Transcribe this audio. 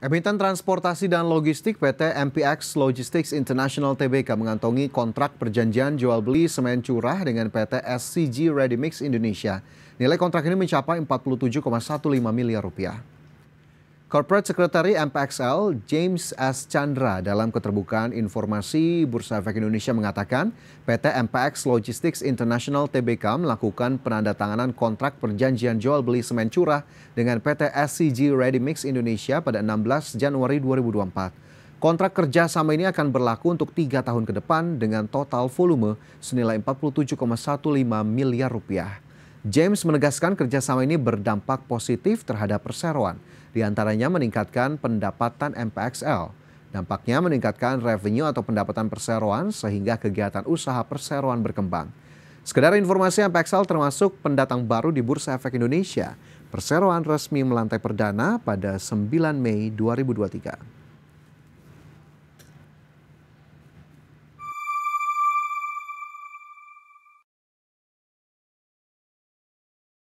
Emiten transportasi dan logistik PT MPX Logistics International Tbk mengantongi kontrak perjanjian jual beli semen curah dengan PT SCG Ready Mix Indonesia. Nilai kontrak ini mencapai 47,15 miliar rupiah. Corporate Secretary MPXL James S. Chandra dalam keterbukaan informasi Bursa Efek Indonesia mengatakan PT MPX Logistics International TBK melakukan penandatanganan kontrak perjanjian jual beli semen curah dengan PT SCG Ready Mix Indonesia pada 16 Januari 2024. Kontrak kerja sama ini akan berlaku untuk tiga tahun ke depan dengan total volume senilai 47,15 miliar rupiah. James menegaskan kerjasama ini berdampak positif terhadap perseroan, diantaranya meningkatkan pendapatan MPXL. Dampaknya meningkatkan revenue atau pendapatan perseroan sehingga kegiatan usaha perseroan berkembang. Sekedar informasi MPXL termasuk pendatang baru di Bursa Efek Indonesia. Perseroan resmi melantai perdana pada 9 Mei 2023.